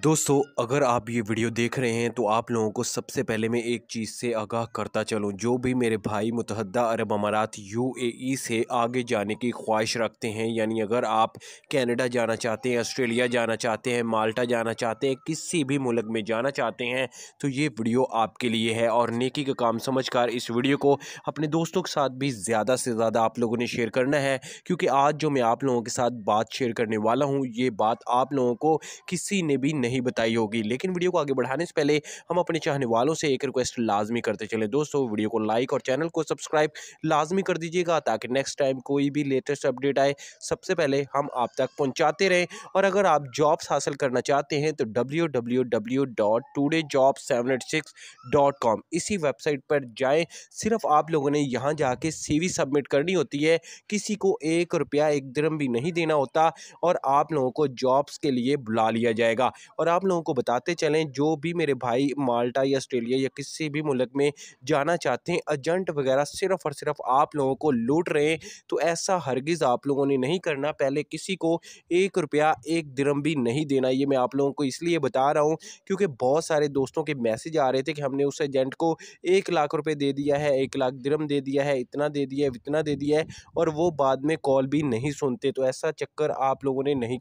दोस्तों अगर आप ये वीडियो देख रहे हैं तो आप लोगों को सबसे पहले मैं एक चीज़ से आगाह करता चलूँ जो भी मेरे भाई मुतहदा अरब अमारात यूएई e से आगे जाने की ख्वाहिश रखते हैं यानी अगर आप कनाडा जाना चाहते हैं ऑस्ट्रेलिया जाना चाहते हैं माल्टा जाना चाहते हैं किसी भी मुल्क में जाना चाहते हैं तो ये वीडियो आपके लिए है और नेकी का काम समझ कर इस वीडियो को अपने दोस्तों के साथ भी ज़्यादा से ज़्यादा आप लोगों ने शेयर करना है क्योंकि आज जो मैं आप लोगों के साथ बात शेयर करने वाला हूँ ये बात आप लोगों को किसी ने भी नहीं बताई होगी लेकिन वीडियो को आगे बढ़ाने से पहले हम अपने चाहने वालों से एक रिक्वेस्ट लाजमी करते चले दोस्तों वीडियो को लाइक और चैनल को सब्सक्राइब लाजमी कर दीजिएगा ताकि नेक्स्ट टाइम कोई भी लेटेस्ट अपडेट आए सबसे पहले हम आप तक पहुँचाते रहें और अगर आप जॉब्स हासिल करना चाहते हैं तो W W W dot job seven eight six dot com इसी वेबसाइट पर जाएँ सिर्फ आप लोगों ने यहाँ जाके सी सबमिट करनी होती है किसी को एक रुपया एक दरम भी नहीं देना होता और आप लोगों को जॉब्स के लिए बुला लिया जाएगा और आप लोगों को बताते चलें जो भी मेरे भाई माल्टा या ऑस्ट्रेलिया या किसी भी मुल्क में जाना चाहते हैं एजेंट वगैरह सिर्फ़ और सिर्फ आप लोगों को लूट रहे हैं तो ऐसा हरगिज़ आप लोगों ने नहीं करना पहले किसी को एक रुपया एक दरम भी नहीं देना ये मैं आप लोगों को इसलिए बता रहा हूँ क्योंकि बहुत सारे दोस्तों के मैसेज आ रहे थे कि हमने उस एजेंट को एक लाख रुपये दे दिया है एक लाख दरम दे दिया है इतना दे दिया है इतना दे दिया है और वो बाद में कॉल भी नहीं सुनते तो ऐसा चक्कर आप लोगों ने नहीं